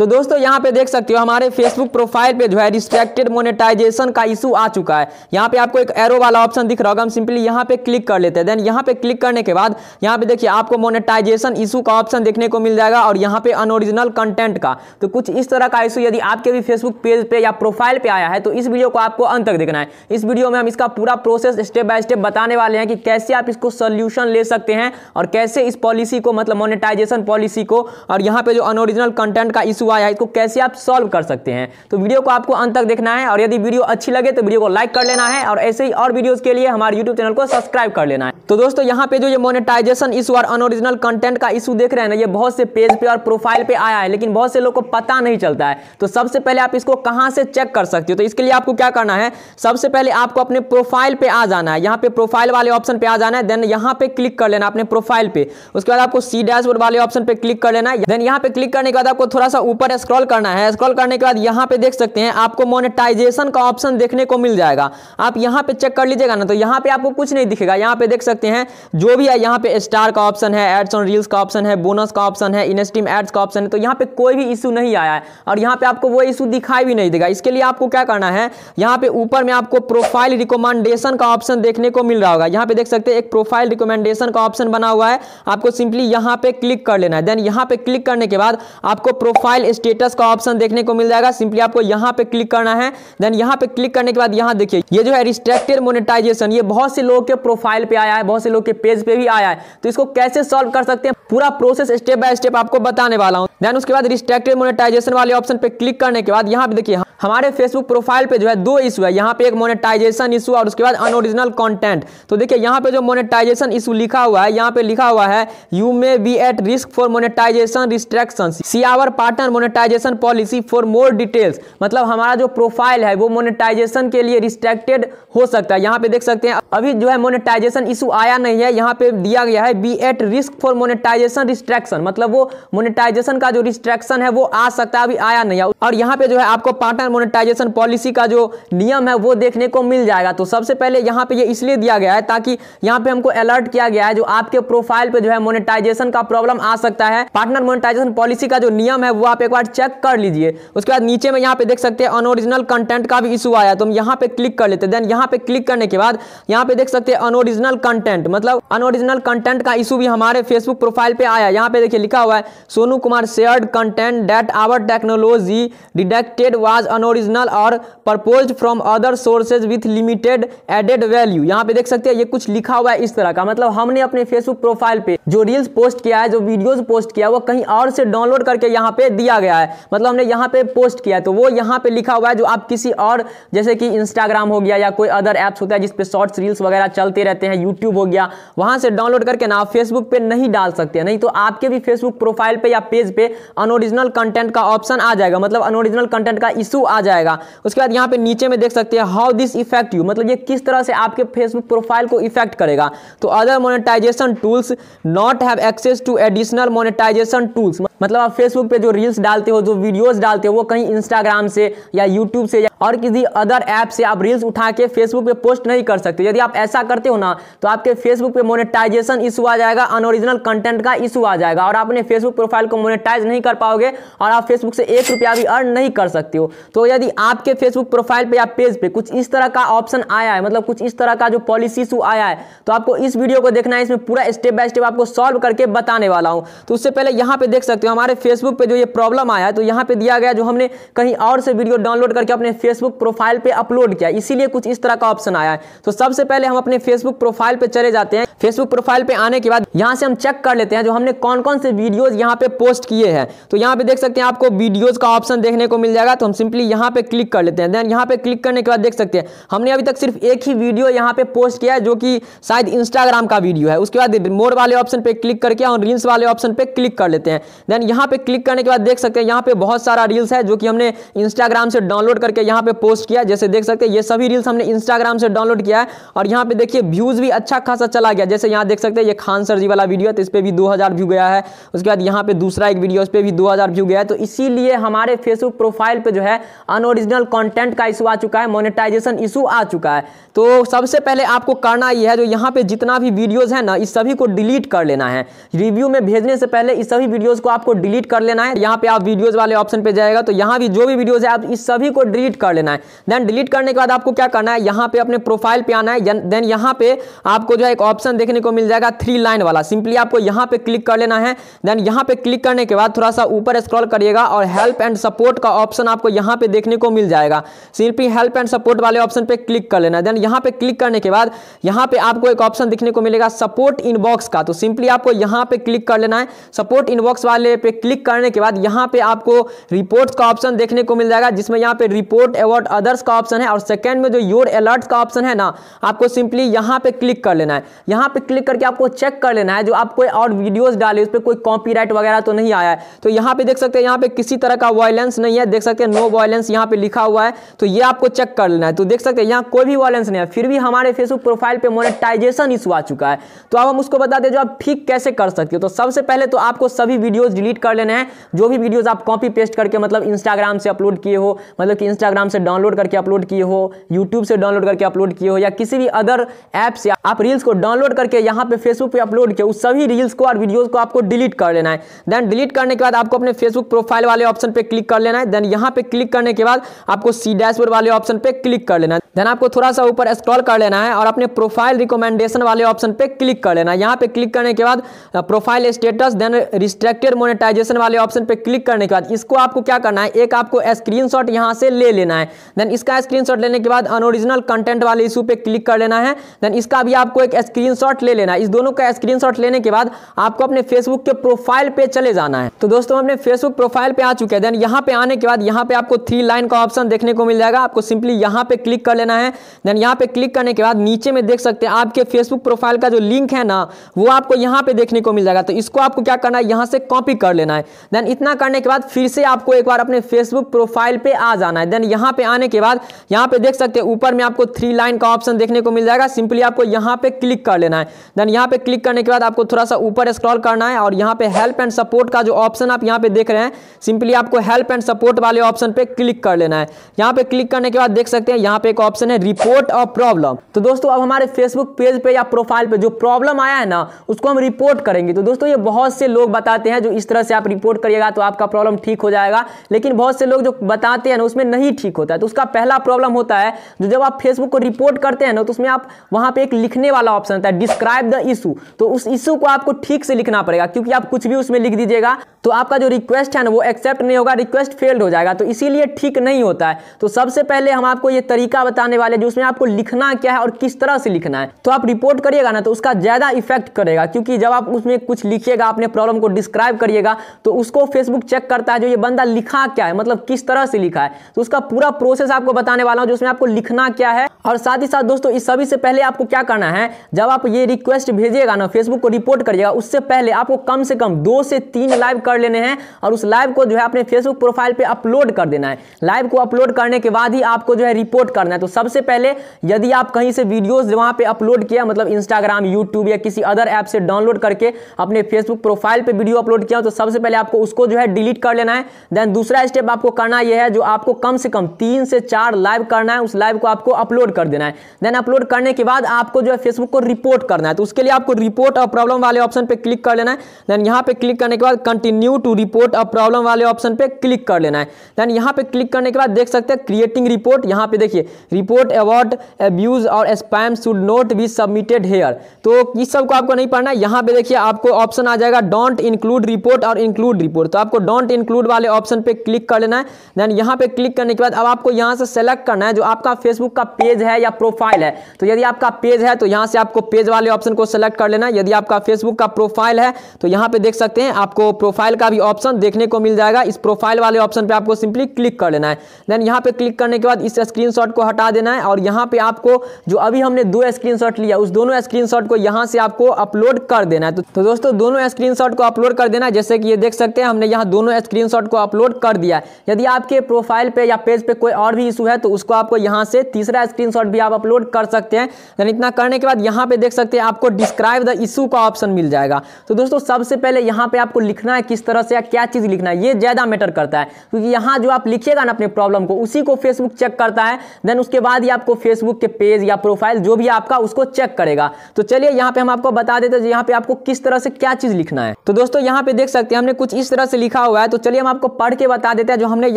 तो दोस्तों यहाँ पे देख सकते हो हमारे फेसबुक प्रोफाइल पे जो है रिस्ट्रेक्टेड मोनेटाइजेशन का इशू आ चुका है यहाँ पे आपको एक एरो वाला ऑप्शन दिख रहा होगा हम सिंपली यहाँ पे क्लिक कर लेते हैं देन यहाँ पे क्लिक करने के बाद यहाँ पे देखिए आपको मोनेटाइजेशन इशू का ऑप्शन देखने को मिल जाएगा और यहाँ पे अनओरिजिनल कंटेंट का तो कुछ इस तरह का इशू यदि आपके भी फेसबुक पेज पे या प्रोफाइल पे आया है तो इस वीडियो को आपको अंत तक देखना है इस वीडियो में हम इसका पूरा प्रोसेस स्टेप बाय स्टेप बताने वाले हैं कि कैसे आप इसको सोल्यूशन ले सकते हैं और कैसे इस पॉलिसी को मतलब मोनिटाइजेशन पॉलिसी को और यहाँ पे जो अनओरिजिनल कंटेंट का इशू हुआ है इसको कैसे आप सॉल्व कर सकते हैं तो वीडियो को आपको अंत तक देखना है और यदि वीडियो अच्छी लगे तो वीडियो को लाइक कर लेना है और ऐसे ही और वीडियोज़ के लिए हमारे यूट्यूब चैनल को सब्सक्राइब कर लेना है तो दोस्तों यहाँ पे जो ये मोनेटाइजेशन इशू और अनओरिजिनल कंटेंट का इशू देख रहे हैं ना ये बहुत से पेज पे और प्रोफाइल पे आया है लेकिन बहुत से लोग को पता नहीं चलता है तो सबसे पहले आप इसको कहाँ से चेक कर सकते हो तो इसके लिए आपको क्या करना है सबसे पहले आपको अपने प्रोफाइल पे आ जाना है यहाँ पे प्रोफाइल वाले ऑप्शन पे आ जाना है देन यहाँ पे क्लिक कर लेना अपने प्रोफाइल पे उसके बाद आपको सी डैशबोर्ड वाले ऑप्शन पे क्लिक कर लेना है देन यहाँ पे क्लिक करने के बाद आपको थोड़ा सा ऊपर स्क्रॉल करना है स्क्रॉल करने के बाद यहाँ पे देख सकते हैं आपको मोनेटाइजेशन का ऑप्शन देखने को मिल जाएगा आप यहाँ पे चेक कर लीजिएगा ना तो यहाँ पे आपको कुछ नहीं दिखेगा यहाँ पे देख सकते हैं जो भी है यहाँ पे स्टार का ऑप्शन है एड्स ऑन रील्स का ऑप्शन है बोनस का ऑप्शन है इनस्टीम एड्स का ऑप्शन है तो यहाँ पे कोई भी इशू नहीं आया है और यहाँ पे आपको वो इशू दिखाई भी नहीं देगा इसके लिए आपको क्या करना है यहाँ पे ऊपर में आपको प्रोफाइल रिकोमेंडेशन का ऑप्शन देखने को मिल रहा होगा यहाँ पे देख सकते हैं एक प्रोफाइल रिकोमेंडेशन का ऑप्शन बना हुआ है आपको सिंपली यहाँ पे क्लिक कर लेना है देन यहाँ पे क्लिक करने के बाद आपको प्रोफाइल मोबाइल स्टेटस का ऑप्शन देखने को मिल जाएगा सिंपली आपको यहाँ पे क्लिक करना है देन यहाँ पे क्लिक करने के बाद यहाँ देखिए ये जो है रिस्ट्रेक्टेड मोनेटाइजेशन ये बहुत से लोगों के प्रोफाइल पे आया है बहुत से लोग के पेज पे भी आया है तो इसको कैसे सॉल्व कर सकते हैं पूरा प्रोसेस स्टेप बाय स्टेप आपको बताने वाला हूँ देन उसके बाद रिस्ट्रेक्टेड मोनेटाइजेशन वाले ऑप्शन पे क्लिक करने के बाद यहाँ पे देखिए हमारे फेसबुक प्रोफाइल पे जो है दो इशू है यहाँ पे एक मोनेटाइजेशन इशू और उसके बाद अनओरिजिनल कंटेंट तो देखिए यहाँ पे जो मोनेटाइजेशन इशू लिखा हुआ है यहाँ पे लिखा हुआ है you may be at risk for monetization restriction see our partner monetization policy for more details मतलब हमारा जो प्रोफाइल है वो मोनेटाइजेशन के लिए रिस्ट्रिक्टेड हो सकता है यहाँ पे देख सकते हैं अभी जो है मोनेटाइजेशन इशू आया नहीं है यहाँ पे दिया गया है be at risk for monetize monetization restriction मतलब वो मोनिटाइजेशन का जो रिस्ट्रैक्शन है वो आ सकता है अभी आया नहीं है और यहाँ पे जो है आपको पार्टनर मोनिटाइजेशन पॉलिसी का जो नियम है वो देखने को मिल जाएगा तो सबसे पहले यहाँ पे ये इसलिए दिया गया है ताकि यहाँ पे हमको अलर्ट किया गया है जो आपके प्रोफाइल पे जो है मोनिटाइजेशन का प्रॉब्लम आ सकता है पार्टनर मोनिटाइजेशन पॉलिसी का जो नियम है वो आप एक बार चेक कर लीजिए उसके बाद नीचे में यहाँ पे देख सकते हैं अनओरिजिनल कंटेंट का भी इशू आया तो हम यहाँ पे क्लिक कर लेते देन यहाँ पे क्लिक करने के बाद यहाँ पे देख सकते हैं अनओरिजिनल कंटेंट मतलब अनओरिजिनल कंटेंट का इशू भी हमारे फेसबुक प्रोफाइल मोबाइल पे आया यहाँ पे देखिए लिखा हुआ है Sonu Kumar shared content that our technology detected was unoriginal और propose from other sources with limited added value यहाँ पे देख सकते हैं ये कुछ लिखा हुआ है इस तरह का मतलब हमने अपने फेसबुक प्रोफाइल पे जो रील्स पोस्ट किया है जो वीडियोज पोस्ट किया है वो कहीं और से डाउनलोड करके यहाँ पे दिया गया है मतलब हमने यहाँ पे पोस्ट किया है तो वो यहाँ पे लिखा हुआ है जो आप किसी और जैसे कि इंस्टाग्राम हो गया या कोई अदर एप्स होता है जिसपे शॉर्ट्स रील्स वगैरह चलते रहते हैं यूट्यूब हो गया वहाँ से डाउनलोड करके ना फेसबुक पे नहीं डाल सकते हैं नहीं तो आपके भी फेसबुक प्रोफाइल पे या पेज पे अनओरिजिनल कंटेंट का ऑप्शन आ जाएगा मतलब अनओरिजिनल कंटेंट का इशू आ जाएगा उसके बाद यहाँ पे नीचे में देख सकते हैं हाउ दिस इफेक्ट यू मतलब ये किस तरह से आपके फेसबुक प्रोफाइल को इफेक्ट करेगा तो other monetization tools not have access to additional monetization tools मतलब आप फेसबुक पे जो रील्स डालते हो जो वीडियोस डालते हो वो कहीं इंस्टाग्राम से या यूट्यूब से या और किसी अदर ऐप से आप रील्स उठा के फेसबुक पे पोस्ट नहीं कर सकते यदि आप ऐसा करते हो ना तो आपके फेसबुक पे मोनेटाइजेशन इशू आ जाएगा अनओरिजिनल कंटेंट अकाउंट का इशू आ जाएगा और आप अपने फेसबुक प्रोफाइल को मोनेटाइज नहीं कर पाओगे और आप फेसबुक से एक रुपया भी अर्न नहीं कर सकते हो तो यदि आपके फेसबुक प्रोफाइल पर या पेज पर कुछ इस तरह का ऑप्शन आया है मतलब कुछ इस तरह का जो पॉलिसी इशू आया है तो आपको इस वीडियो को देखना है इसमें पूरा स्टेप बाय स्टेप आपको सॉल्व करके बताने वाला हूँ तो उससे पहले यहाँ पे देख सकते हो हमारे फेसबुक पर जो ये प्रॉब्लम आया है तो यहाँ पे दिया गया जो हमने कहीं और से वीडियो डाउनलोड करके अपने फेसबुक प्रोफाइल पे अपलोड किया इसीलिए कुछ इस तरह का ऑप्शन आया है तो सबसे पहले हम अपने फेसबुक प्रोफाइल पे चले जाते हैं फेसबुक प्रोफाइल पे आने के बाद यहाँ से हम चेक कर लेते हैं लेते हैं जो हमने कौन कौन से वीडियोज़ यहाँ पे पोस्ट किए हैं तो यहाँ पे देख सकते हैं आपको वीडियोज़ का ऑप्शन देखने को मिल जाएगा तो हम सिंपली यहाँ पे क्लिक कर लेते हैं देन यहाँ पे क्लिक करने के बाद देख सकते हैं हमने अभी तक सिर्फ एक ही वीडियो यहाँ पे पोस्ट किया है जो कि शायद इंस्टाग्राम का वीडियो है उसके बाद मोर वाले ऑप्शन पे क्लिक करके और रील्स वाले ऑप्शन पे क्लिक कर लेते हैं देन यहाँ पे क्लिक करने के बाद देख सकते हैं यहाँ पे बहुत सारा रील्स है जो कि हमने इंस्टाग्राम से डाउनलोड करके यहाँ पे पोस्ट किया जैसे देख सकते हैं ये सभी रील्स हमने इंस्टाग्राम से डाउनलोड किया है और यहाँ पे देखिए व्यूज भी अच्छा खासा चला गया जैसे यहाँ देख सकते हैं ये खान सर जी वाला वीडियो है तो इस पर भी 2000 व्यू गया है उसके बाद यहाँ पे दूसरा एक वीडियो उस पर भी 2000 व्यू गया है तो इसीलिए हमारे फेसबुक प्रोफाइल पे जो है अनओरिजिनल कंटेंट का इशू आ चुका है मोनेटाइजेशन इशू आ चुका है तो सबसे पहले आपको करना यह है जो यहाँ पे जितना भी वीडियोज़ है ना इस सभी को डिलीट कर लेना है रिव्यू में भेजने से पहले इस सभी वीडियोज़ को आपको डिलीट कर लेना है यहाँ पर आप वीडियोज़ वाले ऑप्शन पर जाएगा तो यहाँ भी जो भी वीडियोज़ है आप इस सभी को डिलीट कर लेना है देन डिलीट करने के बाद आपको क्या करना है यहाँ पर अपने प्रोफाइल पर आना है देन यहाँ पे आपको जो है एक ऑप्शन देखने को मिल जाएगा थ्री लाइन वाला सिंपली आपको यहाँ पे क्लिक कर लेना है देन यहाँ पे क्लिक करने के बाद थोड़ा सा ऊपर स्क्रॉल करिएगा और हेल्प एंड सपोर्ट का ऑप्शन आपको यहाँ पे देखने को मिल जाएगा सिर्फ हेल्प एंड सपोर्ट वाले ऑप्शन पे क्लिक कर लेना देन यहाँ पे क्लिक करने के बाद यहाँ पे आपको एक ऑप्शन दिखने को मिलेगा सपोर्ट इनबॉक्स का तो सिंपली आपको यहाँ पे क्लिक कर लेना है सपोर्ट इनबॉक्स वाले पे क्लिक करने के बाद यहाँ पे आपको रिपोर्ट का ऑप्शन देखने को मिल जाएगा जिसमें यहाँ पे रिपोर्ट अवॉर्ड अदर्स का ऑप्शन है और सेकेंड में जो योर अलर्ट का ऑप्शन है ना आपको सिंपली यहाँ पे क्लिक कर लेना है यहाँ पे क्लिक करके आपको चेक कर लेना है जो आपको और वीडियोस डाले उस पर कोई कॉपीराइट वगैरह तो नहीं आया है तो यहाँ पे देख सकते हैं यहाँ पे किसी तरह का वॉयलेंस नहीं है देख सकते हैं नो वॉयलेंस यहाँ पे लिखा हुआ है तो ये आपको चेक कर लेना है तो देख सकते हैं यहाँ कोई भी वॉयलेंस नहीं है फिर भी हमारे फेसबुक प्रोफाइल पर मोनिटाइजेशन इशू आ चुका है तो अब हम उसको बता दें जो आप ठीक कैसे कर सकते हो तो सबसे पहले तो आपको सभी वीडियोज डिलीट कर लेना है जो भी वीडियोज आप कॉपी पेस्ट करके मतलब इंस्टाग्राम से अपलोड किए हो मतलब कि इंस्टाग्राम से डाउनलोड करके अपलोड किए हो यूट्यूब से डाउनलोड करके अपलोड किए हो या किसी भी अदर ऐप से आप रील्स को डाउनलोड करके यहाँ पे फेसबुक पे अपलोड किए उस सभी रील्स को और वीडियोज को आपको डिलीट कर लेना है देन डिलीट करने के बाद आपको अपने फेसबुक प्रोफाइल वाले ऑप्शन पर क्लिक कर लेना है देन यहाँ पे क्लिक करने के बाद आपको सी डैशबोर्ड वाले ऑप्शन पे क्लिक कर लेना है देन आपको थोड़ा सा ऊपर स्क्रॉल कर लेना है और अपने प्रोफाइल रिकमेंडेशन वाले ऑप्शन पे क्लिक कर लेना है यहाँ पे क्लिक करने के बाद profile status then restricted monetization वाले ऑप्शन पे क्लिक करने के बाद इसको आपको क्या करना है एक आपको स्क्रीनशॉट यहाँ से ले लेना है देन इसका स्क्रीनशॉट लेने के बाद अनओरिजिनल कंटेंट वाले इशू पे क्लिक कर लेना है देन इसका भी आपको एक स्क्रीनशॉट ले लेना है इस दोनों का स्क्रीनशॉट लेने के बाद आपको अपने फेसबुक के प्रोफाइल पे चले जाना है तो दोस्तों अपने फेसबुक प्रोफाइल पे आ चुके हैं देन यहाँ पे आने के बाद यहाँ पे आपको थ्री लाइन का ऑप्शन देखने को मिल जाएगा आपको सिंपली यहाँ पे क्लिक कर लेना है देन यहाँ पे क्लिक करने के बाद नीचे में देख सकते हैं आपके फेसबुक प्रोफाइल का जो लिंक है ना वो आपको यहाँ पे देखने को मिल जाएगा तो इसको आपको क्या करना है यहाँ से कॉपी कर लेना है देन इतना करने के बाद फिर से आपको एक बार अपने फेसबुक प्रोफाइल पर आ जाना है देन यहाँ पे आने के बाद यहाँ पे देख सकते हैं ऊपर में आपको थ्री लाइन का ऑप्शन देखने को मिल जाएगा सिंपली आपको यहाँ पे क्लिक कर लेना है देन यहाँ पे क्लिक करने के बाद आपको थोड़ा सा ऊपर स्क्रॉल करना है और यहाँ पे हेल्प एंड सपोर्ट का जो ऑप्शन आप यहाँ पे देख रहे हैं सिंपली आपको हेल्प एंड सपोर्ट वाले ऑप्शन पे क्लिक कर लेना है यहाँ पे क्लिक करने के बाद देख सकते हैं यहाँ पे एक ऑप्शन है रिपोर्ट और प्रॉब्लम तो दोस्तों अब हमारे फेसबुक पेज पे या प्रोफाइल पे जो प्रॉब्लम आया है ना उसको हम रिपोर्ट करेंगे तो दोस्तों ये बहुत से लोग बताते हैं जो इस तरह से आप रिपोर्ट करिएगा तो आपका प्रॉब्लम ठीक हो जाएगा लेकिन बहुत से लोग जो बताते हैं ना उसमें नहीं ठीक होता है तो उसका पहला प्रॉब्लम होता है जो जब आप फेसबुक को रिपोर्ट करते हैं ना तो उसमें आप वहाँ पर एक लिखने वाला ऑप्शन होता है डिस्क्राइब द इशू तो उस इशू को आपको ठीक से लिखना पड़ेगा क्योंकि आप कुछ भी उसमें लिख दीजिएगा तो आपका जो रिक्वेस्ट है ना वो एक्सेप्ट नहीं होगा रिक्वेस्ट फेल्ड हो जाएगा तो इसीलिए ठीक नहीं होता है तो सबसे पहले हम आपको ये तरीका बताने वाले जो उसमें आपको लिखना क्या है और किस तरह से लिखना है तो आप रिपोर्ट करिएगा ना तो उसका ज़्यादा इफेक्ट करेगा क्योंकि जब आप उसमें कुछ लिखिएगा अपने प्रॉब्लम को डिस्क्राइब करिएगा तो उसको फेसबुक चेक करता है जो ये बंदा लिखा क्या है मतलब किस तरह से लिखा है तो उसका पूरा प्रोसेस आपको बताने वाला हूँ जो उसमें आपको लिखना क्या है और साथ ही साथ दोस्तों इस सभी से पहले आपको क्या करना है जब आप ये रिक्वेस्ट भेजिएगा ना फेसबुक को रिपोर्ट करिएगा उससे पहले आपको कम से कम दो से तीन लाइव कर लेने हैं और उस लाइव को जो है अपने फेसबुक प्रोफाइल पे अपलोड कर देना है लाइव को अपलोड करने के बाद ही आपको जो है रिपोर्ट करना है तो सबसे पहले यदि आप कहीं से वीडियोज वहां पर अपलोड किया मतलब इंस्टाग्राम यूट्यूब या किसी अदर ऐप से डाउनलोड करके अपने फेसबुक प्रोफाइल पर वीडियो अपलोड किया तो सबसे पहले आपको उसको जो है डिलीट कर लेना है देन दूसरा स्टेप आपको करना यह है जो आपको कम से कम तीन से चार लाइव करना है उस लाइव को आपको अपलोड कर देना है देन अपलोड करने के बाद आपको जो है फेसबुक को रिपोर्ट करना है तो उसके लिए आपको रिपोर्ट और प्रॉब्लम वाले ऑप्शन पे क्लिक कर लेना है देन यहाँ पे क्लिक करने के बाद continue to report a problem वाले ऑप्शन पे क्लिक कर लेना है देन यहाँ पे क्लिक करने के बाद देख सकते हैं क्रिएटिंग रिपोर्ट यहाँ पे देखिए रिपोर्ट अवार्ड अब्यूज और spam should not be submitted here तो इस सब को आपको नहीं पढ़ना है यहाँ पे देखिए आपको ऑप्शन आ जाएगा डोंट इंक्लूड रिपोर्ट और इंक्लूड रिपोर्ट तो आपको डोंट इंक्लूड वाले ऑप्शन पे क्लिक कर लेना है देन यहाँ पे क्लिक करने के बाद अब आपको यहाँ से सेलेक्ट करना है जो आपका फेसबुक का पेज है या प्रोफाइल है तो यदि आपका पेज है तो यहाँ से आपको पेज वाले ऑप्शन को सेलेक्ट कर लेना है यदि आपका फेसबुक का प्रोफाइल है तो यहाँ पे देख सकते हैं आपको प्रोफाइल का भी ऑप्शन देखने को मिल जाएगा इस प्रोफाइल वाले ऑप्शन पे आपको सिंपली क्लिक कर लेना है देन यहाँ पे क्लिक करने के बाद इस स्क्रीन को हटा देना है और यहाँ पे आपको जो अभी हमने दो स्क्रीन लिया उस दोनों स्क्रीन को यहाँ से आपको अपलोड कर देना है तो दोस्तों दोनों स्क्रीन को अपलोड कर देना है जैसे कि ये देख सकते हैं हमने यहाँ दोनों स्क्रीन को अपलोड कर दिया है यदि आपके प्रोफाइल पे या पेज पे कोई और भी इशू है तो उसको आपको यहाँ से तीसरा स्क्रीनशॉट भी आप अपलोड कर सकते हैं इतना करने के बाद यहाँ पे देख सकते हैं आपको डिस्क्राइब द इशू का ऑप्शन मिल जाएगा जाएगा तो दोस्तों सबसे पहले यहाँ पे आपको लिखना है किस तरह से या क्या चीज़ लिखना है ये ज़्यादा मैटर करता है क्योंकि तो यहाँ जो आप लिखिएगा ना अपने प्रॉब्लम को उसी को फेसबुक चेक करता है देन उसके बाद ही आपको फेसबुक के पेज या प्रोफाइल जो भी आपका उसको चेक करेगा तो चलिए यहाँ पर हम आपको बता देते हैं यहाँ पर आपको किस तरह से क्या चीज़ लिखना है तो दोस्तों यहाँ पर देख सकते हैं हमने कुछ इस तरह से लिखा हुआ है तो चलिए हम आपको पढ़ के बता देते हैं जो हमने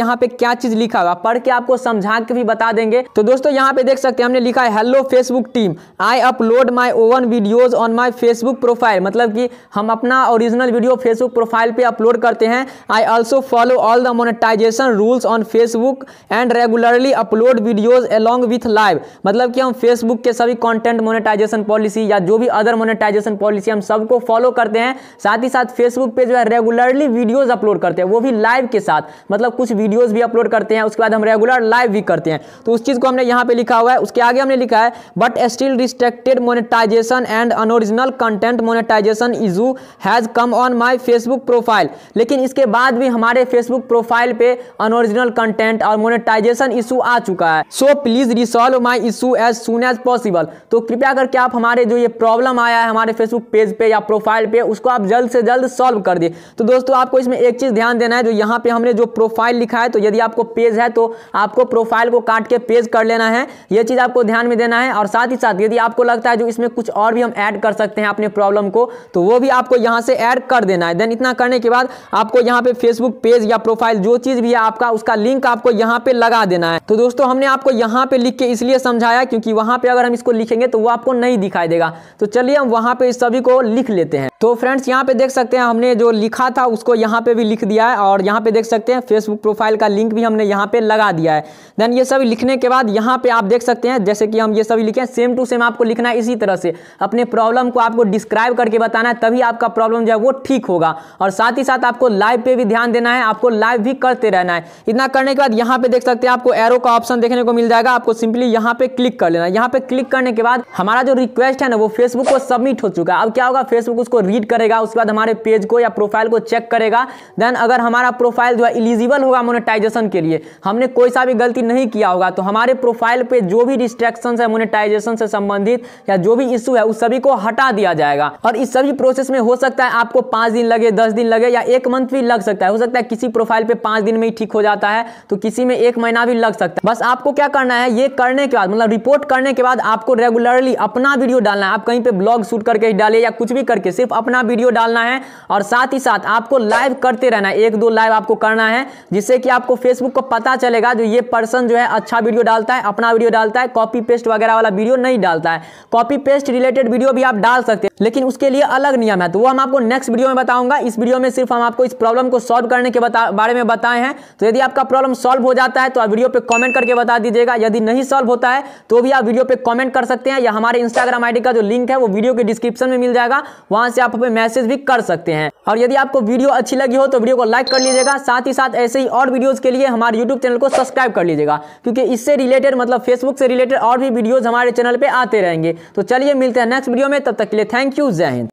यहाँ पर क्या चीज़ लिखा हुआ पढ़ के आपको समझा के भी बता देंगे तो दोस्तों यहाँ पर देख सकते हैं हमने लिखा है hello Facebook team I upload my own videos on my Facebook profile मतलब कि कि हम अपना ओरिजिनल वीडियो फेसबुक प्रोफाइल पे अपलोड करते हैं I also follow all the monetization rules on Facebook and regularly upload videos along with live मतलब कि हम फेसबुक के सभी कॉन्टेंट मोनेटाइजेशन पॉलिसी या जो भी अदर मोनेटाइजेशन पॉलिसी हम सबको फॉलो करते हैं साथ ही साथ फेसबुक पे जो है रेगुलरली वीडियोज अपलोड करते हैं वो भी लाइव के साथ मतलब कुछ वीडियोज भी अपलोड करते हैं उसके बाद हम रेगुलर लाइव भी करते हैं तो उस चीज़ को हमने यहाँ पे लिखा हुआ है उसके आगे हमने लिखा है but still restricted monetization and unoriginal content monetization education issue has come on my Facebook profile लेकिन इसके बाद भी हमारे फेसबुक प्रोफाइल पे अनओरिजिनल कंटेंट और मोनेटाइजेशन इशू आ चुका है so please resolve my issue as soon as possible तो कृपया करके आप हमारे जो ये प्रॉब्लम आया है हमारे फेसबुक पेज पे या प्रोफाइल पे उसको आप जल्द से जल्द सॉल्व कर दिए तो दोस्तों आपको इसमें एक चीज़ ध्यान देना है जो यहाँ पे हमने जो प्रोफाइल लिखा है तो यदि आपको पेज है तो आपको प्रोफाइल को काट के पेज कर लेना है ये चीज़ आपको ध्यान में देना है और साथ ही साथ यदि आपको लगता है जो इसमें कुछ और भी हम ऐड कर सकते हैं अपने प्रॉब्लम को तो वो भी आपको यहाँ से ऐड कर देना है देन इतना करने के बाद आपको यहाँ पे फेसबुक पेज या प्रोफाइल जो चीज़ भी है आपका उसका लिंक आपको यहाँ पे लगा देना है तो दोस्तों हमने आपको यहाँ पे लिख के इसलिए समझाया क्योंकि वहां पे अगर हम इसको लिखेंगे तो वो आपको नहीं दिखाई देगा तो चलिए हम वहां पे इस सभी को लिख लेते हैं तो फ्रेंड्स यहाँ पे देख सकते हैं हमने जो लिखा था उसको यहाँ पे भी लिख दिया है और यहाँ पे देख सकते हैं फेसबुक प्रोफाइल का लिंक भी हमने यहाँ पे लगा दिया है देन ये सभी लिखने के बाद यहाँ पे आप देख सकते हैं जैसे कि हम ये सभी लिखे सेम टू सेम आपको लिखना है इसी तरह से अपने प्रॉब्लम को आपको डिस्क्राइब करके बताना जाना है तभी आपका प्रॉब्लम जो है वो ठीक होगा और साथ ही साथ आपको लाइव पे भी ध्यान देना है आपको लाइव भी करते रहना है इतना करने के बाद यहाँ पे देख सकते हैं आपको एरो का ऑप्शन देखने को मिल जाएगा आपको सिंपली यहाँ पे क्लिक कर लेना यहाँ पे क्लिक करने के बाद हमारा जो रिक्वेस्ट है ना वो फेसबुक को सबमिट हो चुका है अब क्या होगा फेसबुक उसको रीड करेगा उसके बाद हमारे पेज को या प्रोफाइल को चेक करेगा देन अगर हमारा प्रोफाइल जो है इलिजिबल होगा मोनेटाइजेशन के लिए हमने कोई सा भी गलती नहीं किया होगा तो हमारे प्रोफाइल पे जो भी डिस्ट्रेक्शन है मोनेटाइजेशन से संबंधित या जो भी इशू है उस सभी को हटा दिया जाएगा और इस सभी भी प्रोसेस में हो सकता है आपको पांच दिन लगे दस दिन लगे या एक मंथ भी लग सकता है हो सकता है किसी प्रोफाइल पे पांच दिन में ही ठीक हो जाता है तो किसी में एक महीना भी लग सकता है बस आपको क्या करना है ये करने के बाद मतलब रिपोर्ट करने के बाद आपको रेगुलरली अपना वीडियो डालना है आप कहीं पर ब्लॉग शूट करके ही डाले या कुछ भी करके सिर्फ अपना वीडियो डालना है और साथ ही साथ आपको लाइव करते रहना है एक दो लाइव आपको करना है जिससे कि आपको फेसबुक को पता चलेगा जो ये पर्सन जो है अच्छा वीडियो डालता है अपना वीडियो डालता है कॉपी पेस्ट वगैरह वाला वीडियो नहीं डालता है कॉपी पेस्ट रिलेटेड वीडियो भी आप डाल सकते हैं लेकिन उसके लिए अलग अलग नियम है तो वो हम आपको नेक्स्ट वीडियो में बताऊंगा इस वीडियो में सिर्फ हम आपको इस प्रॉब्लम को सॉल्व करने के बारे में बताए हैं तो यदि आपका प्रॉब्लम सॉल्व हो जाता है तो आप वीडियो पे कमेंट करके बता दीजिएगा यदि नहीं सॉल्व होता है तो भी आप वीडियो पे कमेंट कर सकते हैं या हमारे इंस्टाग्राम आईडी का जो लिंक है वो वीडियो के डिस्क्रिप्शन में मिल जाएगा वहां से आप हमें मैसेज भी कर सकते हैं और यदि आपको वीडियो अच्छी लगी हो तो वीडियो को लाइक कर लीजिएगा साथ ही साथ ऐसे ही और वीडियोज के लिए हमारे यूट्यूब चैनल को सब्सक्राइब कर लीजिएगा क्योंकि इससे रिलेटेड मतलब फेसबुक से रिलेटेड और भी वीडियोज हमारे चैनल पर आते रहेंगे तो चलिए मिलते हैं नेक्स्ट वीडियो में तब तक के लिए थैंक यू जय हिंद